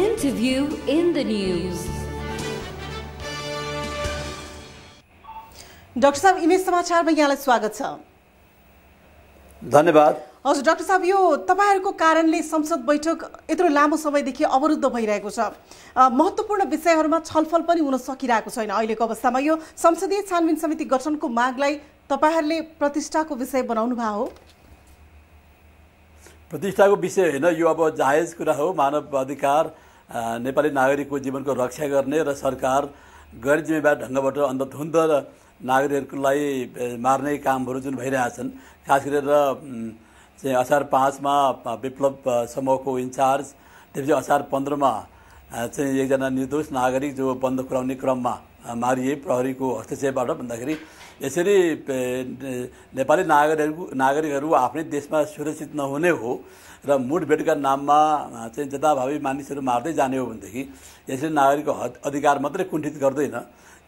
Interview in the News. Doctor साहब image समाचारमा यहाँलाई स्वागत छ धन्यवाद हजुर डाक्टर साहब यो तपाईँहरूको कारणले संसद बैठक यत्रो लामो समयदेखि अवरुद्ध भइरहेको छ महत्त्वपूर्ण विषयहरूमा छलफल पनि हुन सकिरहेको छैन अहिलेको अवस्थामा यो संसदीय छानबिन समिति गठनको मागलाई तपाईँहरूले प्रतिष्ठाको विषय बनाउनु भएको हो प्रतिष्ठाको विषय होइन यो अब जायज कुरा हो मानव अधिकार नेपाली नागरिकको जीवनको रक्षा गर्ने र सरकार गैर जिम्मेवार ढङ्गबाट धुन्द र नागरिकहरूलाई मार्ने कामहरू जुन भइरहेछन् खास गरेर चाहिँ असार पाँचमा विप्लव समूहको इन्चार्ज त्यसपछि असार पन्ध्रमा चाहिँ एकजना निर्दोष नागरिक जो बन्द खुलाउने क्रममा मारिए प्रहरीको हस्तक्षेपबाट भन्दाखेरि यसरी नेपाली नागरिकहरू नागरिकहरू आफ्नै देशमा सुरक्षित नहुने हो र मुठभेटका नाममा चाहिँ जथाभावी मानिसहरू मार्दै जाने हो भनेदेखि यसरी नागरिकको अधिकार मात्रै कुण्ठित गर्दैन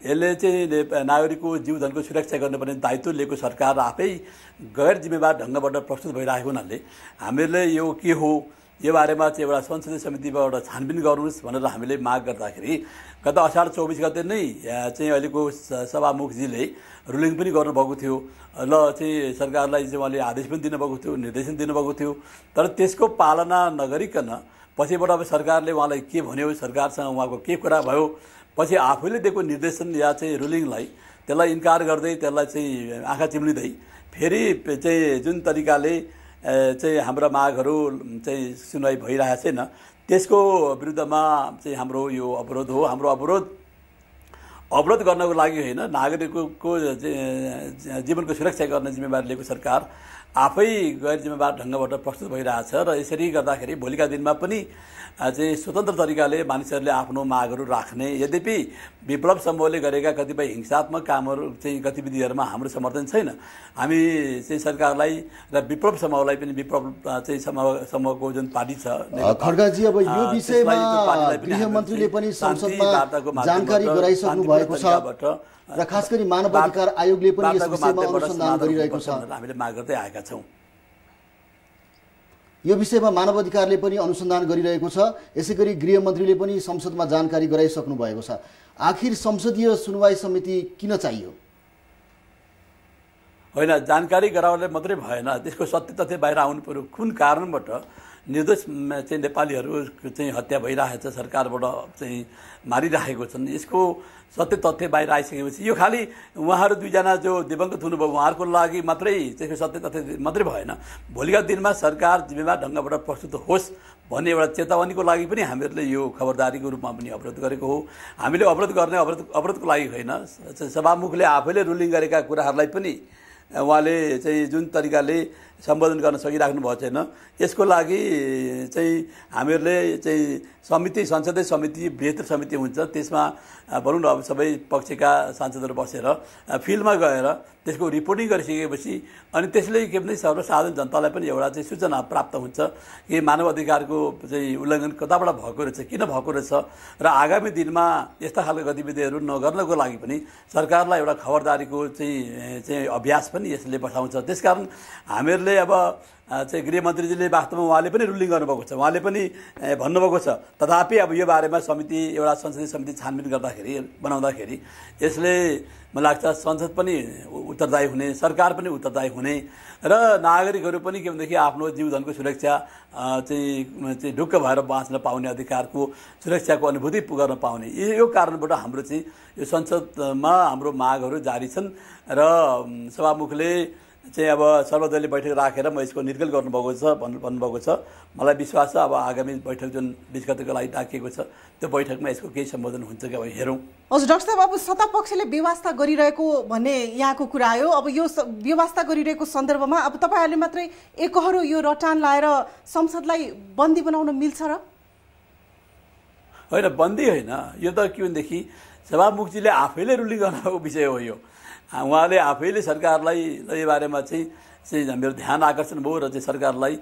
यसले चाहिँ नागरिकको जीवधनको सुरक्षा गर्नुपर्ने दायित्व लिएको सरकार आफै गैर जिम्मेवार ढङ्गबाट प्रस्तुत भइरहेको हुनाले हामीहरूले यो के हो यो बारेमा चाहिँ एउटा संसदीय समितिमा एउटा छानबिन गर्नुहोस् भनेर हामीले माग गर्दाखेरि गत असार चौबिस गते नै चाहिँ अहिलेको सभामुखजीले रुलिङ पनि गर्नुभएको थियो ल चाहिँ सरकारलाई चाहिँ उहाँले आदेश पनि दिनुभएको थियो निर्देशन दिनुभएको थियो तर त्यसको पालना नगरिकन पछिबाट अब सरकारले उहाँलाई के भन्यो सरकारसँग उहाँको के कुरा भयो पछि आफूले दिएको निर्देशन या चाहिँ रुलिङलाई त्यसलाई इन्कार गर्दै त्यसलाई चाहिँ आँखा चिम्लिँदै फेरि चाहिँ जुन तरिकाले चाहिँ हाम्रा मागहरू चाहिँ सुनवाई भइरहेको छैन त्यसको विरुद्धमा चाहिँ हाम्रो यो अवरोध हो हाम्रो अवरोध अवरोध गर्नको लागि होइन नागरिकको जीवनको सुरक्षा गर्ने जिम्मेवारी लिएको सरकार आफै गैर जिम्मेवार ढङ्गबाट प्रस्तुत भइरहेछ र यसरी गर्दाखेरि भोलिका दिनमा पनि चाहिँ स्वतन्त्र तरिकाले मानिसहरूले आफ्नो मागहरू राख्ने यद्यपि विप्लव समूहले गरेका कतिपय हिंसात्मक कामहरू चाहिँ गतिविधिहरूमा हाम्रो समर्थन छैन हामी चाहिँ सरकारलाई र विप्लव समूहलाई पनि विप्लव चाहिँ समूह समूहको जुन पार्टी छ खड्गाजी अब यो विषयमा गृहमन्त्रीले पनि संसदमा जानकारी गराइसक्नु भएको छ र खास गरी मानवाधिकार आयोगले पनि यस विषयमा अनुसन्धान गरिरहेको छ हामीले माग गर्दै आएका छौँ यो विषयमा मानव अधिकारले पनि अनुसन्धान गरिरहेको छ यसै गरी गृहमन्त्रीले पनि संसदमा जानकारी गराइसक्नु भएको छ आखिर संसदीय सुनवाई समिति किन चाहियो होइन जानकारी गराउनले मात्रै भएन त्यसको सत्य तथ्य बाहिर आउनु पऱ्यो कुन कारणबाट निर्दोष चाहिँ नेपालीहरू चाहिँ हत्या भइरहेको छ सरकारबाट चाहिँ मारिराखेको छन् यसको सत्य तथ्य बाहिर आइसकेपछि यो खालि उहाँहरू दुईजना जो दिवङ्गत हुनुभयो उहाँहरूको लागि मात्रै त्यसको सत्य तथ्य मात्रै भएन भोलिका दिनमा सरकार जिम्मेवार ढङ्गबाट प्रस्तुत होस् भन्ने एउटा चेतावनीको लागि पनि हामीहरूले यो खबरदारीको रूपमा पनि अवरोध गरेको हो हामीले अवरोध गर्ने अवरोध अवरोधको लागि होइन सभामुखले आफैले रुलिङ गरेका कुराहरूलाई पनि उहाँले चाहिँ जुन तरिकाले सम्बोधन गर्न सकिराख्नु भएको छैन यसको लागि चाहिँ हामीहरूले चाहिँ समिति संसदीय समिति बृहत्तर समिति हुन्छ त्यसमा भनौँ न अब सबै पक्षका सांसदहरू बसेर फिल्डमा गएर त्यसको रिपोर्टिङ गरिसकेपछि अनि त्यसले के भने सर्वसाधारण जनतालाई पनि एउटा चाहिँ सूचना प्राप्त हुन्छ कि मानव अधिकारको चाहिँ उल्लङ्घन कताबाट भएको रहेछ किन भएको रहेछ र आगामी दिनमा यस्ता खालको गतिविधिहरू नगर्नको लागि पनि सरकारलाई एउटा खबरदारीको चाहिँ चाहिँ अभ्यास पनि यसले बसाउँछ त्यसकारण हामीहरूले चाहिँ अब चाहिँ गृहमन्त्रीजीले वास्तवमा उहाँले पनि रुलिङ गर्नुभएको छ उहाँले पनि भन्नुभएको छ तथापि अब यो बारेमा समिति एउटा संसदीय समिति छानबिन गर्दाखेरि बनाउँदाखेरि यसले मलाई लाग्छ संसद पनि उत्तरदायी हुने सरकार पनि उत्तरदायी हुने र नागरिकहरू पनि के भनेदेखि आफ्नो जीवधनको सुरक्षा चाहिँ चाहिँ ढुक्क भएर बाँच्न पाउने अधिकारको सुरक्षाको अनुभूति गर्न पाउने यो कारणबाट हाम्रो चाहिँ यो संसदमा हाम्रो मागहरू जारी छन् र सभामुखले चाहिँ अब सर्वदलीय बैठक राखेर म यसको निर्गल गर्नुभएको छ भन्नु भन्नुभएको छ मलाई विश्वास छ अब आगामी बैठक जुन बिस गतिको लागि डाकिएको छ त्यो बैठकमा यसको केही सम्बोधन हुन्छ कि अब हेरौँ हजुर डाक्टर साहब अब सत्तापक्षले व्यवस्था गरिरहेको भन्ने यहाँको कुरा आयो अब यो व्यवस्था गरिरहेको सन्दर्भमा अब तपाईँहरूले मात्रै एकहरू यो रटान लाएर संसदलाई बन्दी बनाउन मिल्छ र होइन बन्दी होइन यो त के भनेदेखि सभामुखजीले आफैले रुलिङ गर्नको विषय हो यो उहाँले आफैले सरकारलाई यो बारेमा चाहिँ चाहिँ मेरो ध्यान आकर्षण भयो र चाहिँ सरकारलाई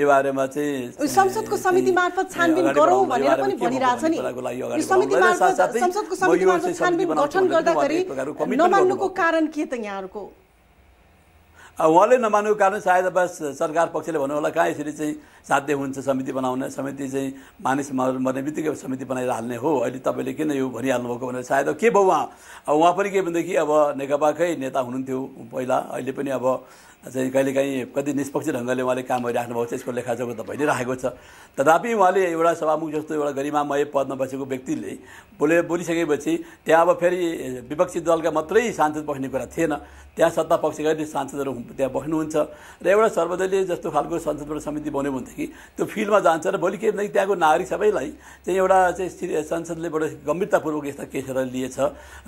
यो बारेमा चाहिँ संसदको समिति मार्फत छानबिन गरौँ भनेर पनि भनिरहेछ नि समिति मार्फत संसदको समिति मार्फत छानबिन गठन गर्दाखेरि नमान्नुको कारण के त यहाँहरूको उहाँले नमानेको कारण सायद अब सरकार पक्षले भन्नु होला कहाँ यसरी चाहिँ साध्य हुन्छ समिति बनाउने समिति चाहिँ मानिस मर्ने बित्तिकै समिति बनाएर हाल्ने हो अहिले तपाईँले किन यो भनिहाल्नुभएको भनेर सायद के भयो उहाँ उहाँ पनि के भनेदेखि अब नेकपाकै नेता हुनुहुन्थ्यो पहिला अहिले पनि अब चाहिँ कहिलेकाहीँ कति निष्पक्ष ढङ्गले उहाँले काम गरिराख्नु भएको छ यसको लेखाजोखा त भइ नै राखेको छ तथापि उहाँले एउटा सभामुख जस्तो एउटा गरिमामय पदमा बसेको व्यक्तिले बोले बोलिसकेपछि त्यहाँ अब फेरि विपक्षी दलका मात्रै सांसद बस्ने कुरा थिएन त्यहाँ सत्ता पक्षका नि सांसदहरू त्यहाँ बस्नुहुन्छ र एउटा सर्वदलीय जस्तो खालको संसदबाट समिति बन्यो भनेदेखि त्यो फिल्डमा जान्छ र भोलि के भनेदेखि त्यहाँको नागरिक सबैलाई चाहिँ एउटा चाहिँ संसदले बडो गम्भीरतापूर्वक यस्ता केसहरू लिएछ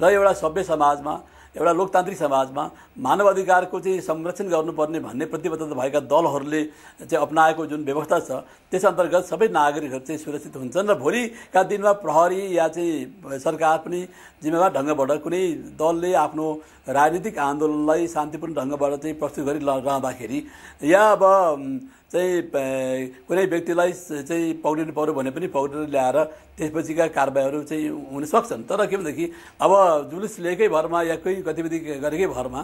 र एउटा सभ्य समाजमा एउटा लोकतान्त्रिक समाजमा मानव अधिकारको चाहिँ संरक्षण गर्नुपर्ने भन्ने प्रतिबद्धता भएका दलहरूले चाहिँ अप्नाएको जुन व्यवस्था छ त्यस अन्तर्गत सबै नागरिकहरू चाहिँ सुरक्षित हुन्छन् र भोलिका दिनमा प्रहरी या चाहिँ सरकार पनि जिम्मेवार ढङ्गबाट कुनै दलले आफ्नो राजनीतिक आन्दोलनलाई शान्तिपूर्ण ढङ्गबाट चाहिँ प्रस्तुत गरिरहँदाखेरि या अब चाहिँ कुनै व्यक्तिलाई चाहिँ पक्रिनु पऱ्यो भने पनि पक्रिएर ल्याएर त्यसपछिका कारबाहीहरू चाहिँ हुन सक्छन् तर के भनेदेखि अब जुलुस लिएकै भरमा या कोही गतिविधि गरेकै भरमा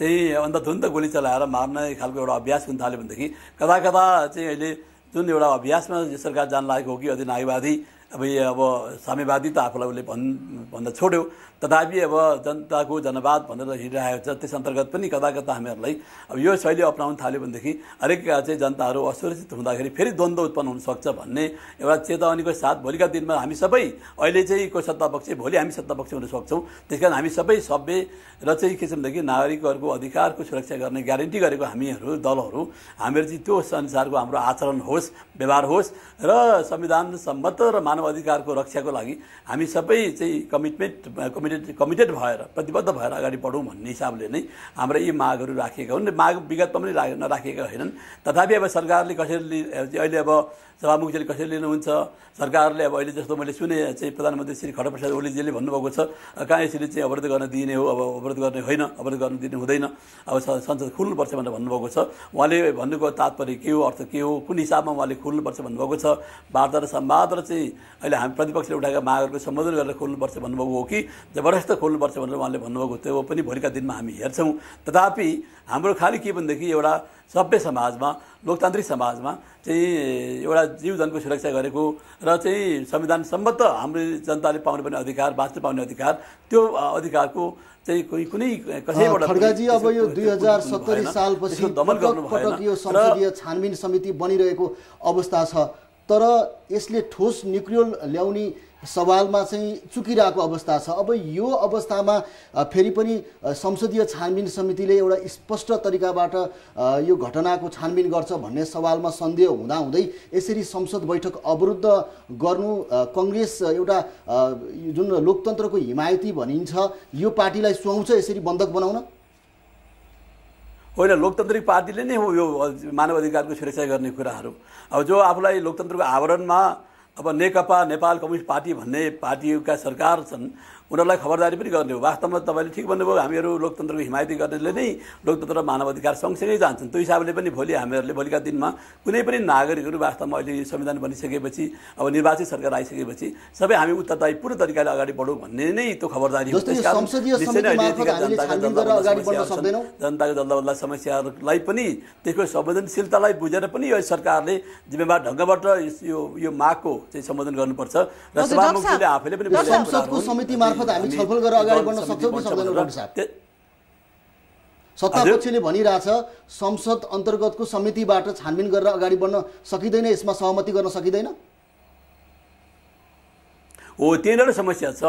चाहिँ अन्धुन्ध गोली चलाएर मार्ने खालको एउटा अभ्यास हुन थाल्यो भनेदेखि कता कता चाहिँ अहिले जुन एउटा अभ्यासमा सरकार जान लागेको हो कि अधिनायकवादी अब यो अब साम्यवादी त आफूलाई उसले भन् भन्दा छोड्यो तथापि अब जनताको जनवाद भनेर हिँडिरहेको छ त्यस अन्तर्गत पनि कता कता हामीहरूलाई अब यो शैली अप्नाउन थाल्यो भनेदेखि हरेक चाहिँ जनताहरू असुरक्षित हुँदाखेरि फेरि द्वन्द्व उत्पन्न हुनसक्छ भन्ने एउटा चेतावनीको साथ भोलिका दिनमा हामी सबै अहिले चाहिँ को सत्तापक्ष भोलि हामी सत्तापक्ष हुन सक्छौँ त्यस कारण हामी सबै सभ्य र चाहिँ किसिमदेखि नागरिकहरूको अधिकारको सुरक्षा गर्ने ग्यारेन्टी गरेको हामीहरू दलहरू हामीहरू चाहिँ त्यो अनुसारको हाम्रो आचरण होस् व्यवहार होस् र संविधान सम्मत र मानव मानव अधिकारको रक्षाको लागि हामी सबै चाहिँ कमिटमेन्ट कमिटेड कमिटेड भएर प्रतिबद्ध भएर अगाडि बढौँ भन्ने हिसाबले नै हाम्रा यी मागहरू राखिएका हुन् माग विगतमा पनि राख नराखेका होइनन् तथापि अब सरकारले कसरी अहिले अब सभामुखजीले कसरी लिनुहुन्छ सरकारले अब अहिले जस्तो मैले सुने चाहिँ प्रधानमन्त्री श्री खडप्रसाद ओलीजीले भन्नुभएको छ कहाँ यसरी चाहिँ अवरोध गर्न दिने हो अब अवरोध गर्ने होइन अवरोध गर्न दिने हुँदैन अब संसद खुल्नुपर्छ भनेर भन्नुभएको छ उहाँले भन्नुको तात्पर्य के हो अर्थ के हो कुन हिसाबमा उहाँले खुल्नुपर्छ भन्नुभएको छ वार्ता र सम्वाद र चाहिँ अहिले हामी प्रतिपक्षले उठाएका मागहरूको सम्बोधन गरेर खोल्नुपर्छ भन्नुभएको हो कि जबरजस्त खोल्नुपर्छ भनेर उहाँले भन्नुभएको त्यो पनि भोलिका दिनमा हामी हेर्छौँ तथापि हाम्रो खालि के भनेदेखि एउटा सभ्य समाजमा लोकतान्त्रिक समाजमा चाहिँ एउटा जीवजनको सुरक्षा गरेको र चाहिँ संविधान सम्बद्ध हाम्रो जनताले पाउनुपर्ने अधिकार बाँच्नु पाउने अधिकार त्यो अधिकारको चाहिँ कोही कुनै कसैबाट खड्गाजी अब यो दुई हजार सत्तरी सालपछि दमन गर्नु पटक यो संसदीय छानबिन समिति बनिरहेको अवस्था छ तर यसले ठोस निक्रियोल ल्याउने सवालमा चाहिँ चुकिरहेको अवस्था छ अब यो अवस्थामा फेरि पनि संसदीय छानबिन समितिले एउटा स्पष्ट तरिकाबाट यो घटनाको छानबिन गर्छ भन्ने सवालमा सन्देह हुँदाहुँदै यसरी संसद बैठक अवरुद्ध गर्नु कङ्ग्रेस एउटा जुन लोकतन्त्रको हिमायती भनिन्छ यो पार्टीलाई सुहाउँछ यसरी बन्धक बनाउन होइन लोकतान्त्रिक पार्टीले नै हो यो मानव अधिकारको सुरक्षा गर्ने कुराहरू अब जो आफूलाई लोकतन्त्रको आवरणमा अब नेकपा नेपाल कम्युनिस्ट पार्टी भन्ने पार्टीका सरकार छन् उनीहरूलाई खबरदारी पनि गर्ने हो वास्तवमा तपाईँले ठिक भन्नुभयो हामीहरू लोकतन्त्रको हिमायती गर्नेले नै लोकतन्त्र मानव अधिकार सँगसँगै जान्छन् त्यो हिसाबले पनि भोलि हामीहरूले भोलिका दिनमा कुनै पनि नागरिकहरू वास्तवमा अहिले संविधान बनिसकेपछि अब निर्वाचित सरकार आइसकेपछि सबै हामी उत्तरदायी पूर्ण तरिकाले अगाडि बढौँ भन्ने नै त्यो खबरदारी हो जनताको जल्दाबल्दा समस्याहरूलाई पनि त्यसको संवेदनशीलतालाई बुझेर पनि यो सरकारले जिम्मेवार ढङ्गबाट यो यो मागको चाहिँ सम्बोधन गर्नुपर्छ र सभामुखीले आफैले पनि मार्फत हामी छलफल गरेर अगाडि बढ्न सक्छौँ कि सक्दैनौँ डाक्टर साहब सत्तापक्षले भनिरहेछ संसद अन्तर्गतको समितिबाट छानबिन गरेर अगाडि बढ्न सकिँदैन यसमा सहमति गर्न सकिँदैन हो त्यहाँनिर समस्या छ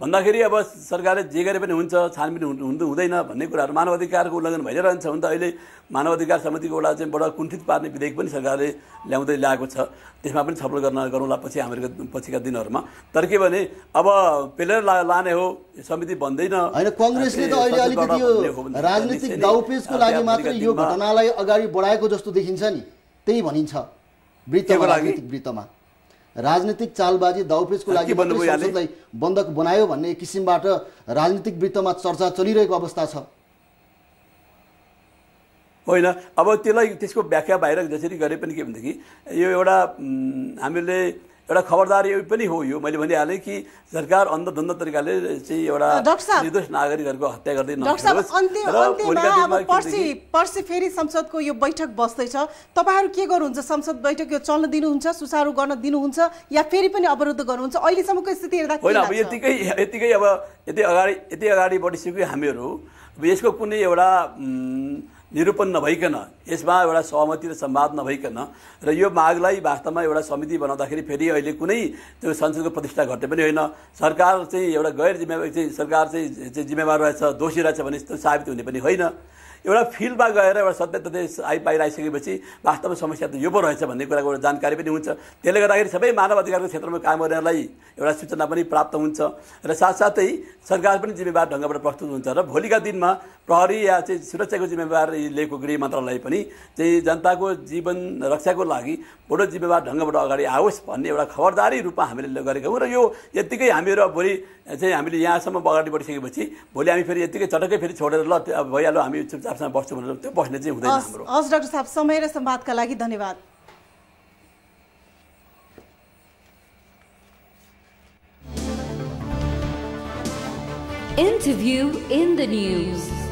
भन्दाखेरि अब सरकारले जे गरे पनि हुन्छ छानबिन हुनु हुँदैन भन्ने कुराहरू मानव अधिकारको उल्लङ्घन भइरहन्छ हुन त अहिले मानव अधिकार समितिको एउटा चाहिँ बडा कुण्ठित पार्ने विधेयक पनि सरकारले ल्याउँदै ल्याएको छ त्यसमा पनि छलफल गर्न गरौँला पछि हामीहरूको पछिका दिनहरूमा तर के भने अब पेलेर ला लाने हो समिति बन्दैन होइन कङ्ग्रेसले त अहिले अलिकति यो राजनीतिक दाउपेचको लागि मात्र यो घटनालाई अगाडि बढाएको जस्तो देखिन्छ नि त्यही भनिन्छ वृत्तमा राजनीतिक वृत्तमा राजनीतिक चालबाजी दाउपेचको लागि संसदलाई बन्धक बनायो भन्ने किसिमबाट राजनीतिक वृत्तमा चर्चा चलिरहेको अवस्था छ होइन अब त्यसलाई त्यसको व्याख्या बाहिर जसरी गरे पनि के भनेदेखि यो एउटा हामीले एउटा खबरदारी पनि हो यो मैले भनिहालेँ कि सरकार अन्धधन्ध तरिकाले चाहिँ एउटा निर्दोष नागरिकहरूको हत्या गर्दै पर्सि पर्सि फेरि संसदको यो बैठक बस्दैछ तपाईँहरू के गर्नुहुन्छ संसद बैठक यो चल्न दिनुहुन्छ सुचारू गर्न दिनुहुन्छ या फेरि पनि अवरुद्ध गर्नुहुन्छ अहिलेसम्मको स्थिति हेर्दा होइन अब यतिकै यतिकै अब यति अगाडि यति अगाडि बढिसक्यो हामीहरू अब यसको कुनै एउटा निरूपण नभइकन यसमा एउटा सहमति र संवाद नभइकन र यो मागलाई वास्तवमा एउटा समिति बनाउँदाखेरि फेरि अहिले कुनै त्यो संसदको प्रतिष्ठा घट्ने पनि होइन सरकार चाहिँ एउटा गैर जिम्मेवार चाहिँ सरकार चाहिँ जिम्मेवार रहेछ दोषी रहेछ भने त्यो साबित हुने पनि होइन एउटा फिल्डमा गएर एउटा सत्य तथ्य आइ बाहिर आइसकेपछि वास्तवमा समस्या त यो पो रहेछ भन्ने कुराको एउटा जानकारी पनि हुन्छ त्यसले गर्दाखेरि सबै मानव अधिकारको क्षेत्रमा काम गर्नेहरूलाई एउटा सूचना पनि प्राप्त हुन्छ र साथसाथै सरकार पनि जिम्मेवार ढङ्गबाट प्रस्तुत हुन्छ र भोलिका दिनमा प्रहरी या चाहिँ सुरक्षाको जिम्मेवार लिएको गृह मन्त्रालय पनि चाहिँ जनताको जीवन रक्षाको लागि बडो जिम्मेवार ढङ्गबाट अगाडि आओस् भन्ने एउटा खबरदारी रूपमा हामीले गरेका हौँ र यो यत्तिकै हामीहरू अब भोलि चाहिँ हामीले यहाँसम्म अगाडि बढिसकेपछि भोलि हामी फेरि यत्तिकै चटक्कै फेरि छोडेर ल भइहाल्यो हामी चुपचापसँग बस्छौँ भनेर त्यो बस्ने चाहिँ हुँदैन हाम्रो हस् डाक्टर साहब समय र सम्वादका लागि धन्यवाद Interview in the News.